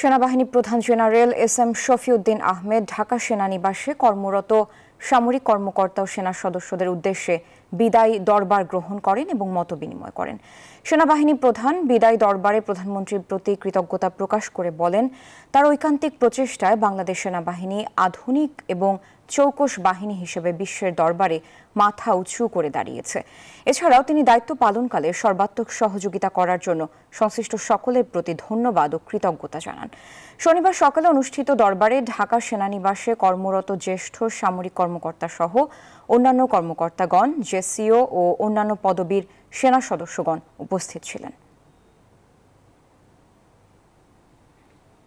সেনাবাহিনী প্রধান general S M Shafiuddin Ahmed Dhaka সেনানিবাসে কর্মরত সামরিক কর্মকর্তা ও সেনা সদস্যদের উদ্দেশ্যে বিদায় দরবার গ্রহণ করেন এবং মত বিনিময় করেন সেনাবাহিনী প্রধান বিদায় দরবারে প্রধানমন্ত্রীর প্রতি কৃতজ্ঞতা প্রকাশ করে বলেন তার ঐকান্তিক প্রচেষ্টায় বাংলাদেশ সেনাবাহিনী আধুনিক এবং চৌকস বাহিনী হিসেবে বিশ্বের দরবারে মাথা উঁচু করে দাঁড়িয়েছে এছাড়াও তিনি দায়িত্ব পালনকালে সর্বাত্মক সহযোগিতা করার জন্য সংশ্লিষ্ট সকলের প্রতি ধন্যবাদ ও কৃতজ্ঞতা জানান শনিবার সকালে অনুষ্ঠিত দরবারে ঢাকা সেনানিবাসে কর্মরত জ্যেষ্ঠ সামরিক সহ অন্যান্য কর্মকর্তাগণ জেসিও ও অন্যান্য পদবীর সেনা সদস্যগণ উপস্থিত ছিলেন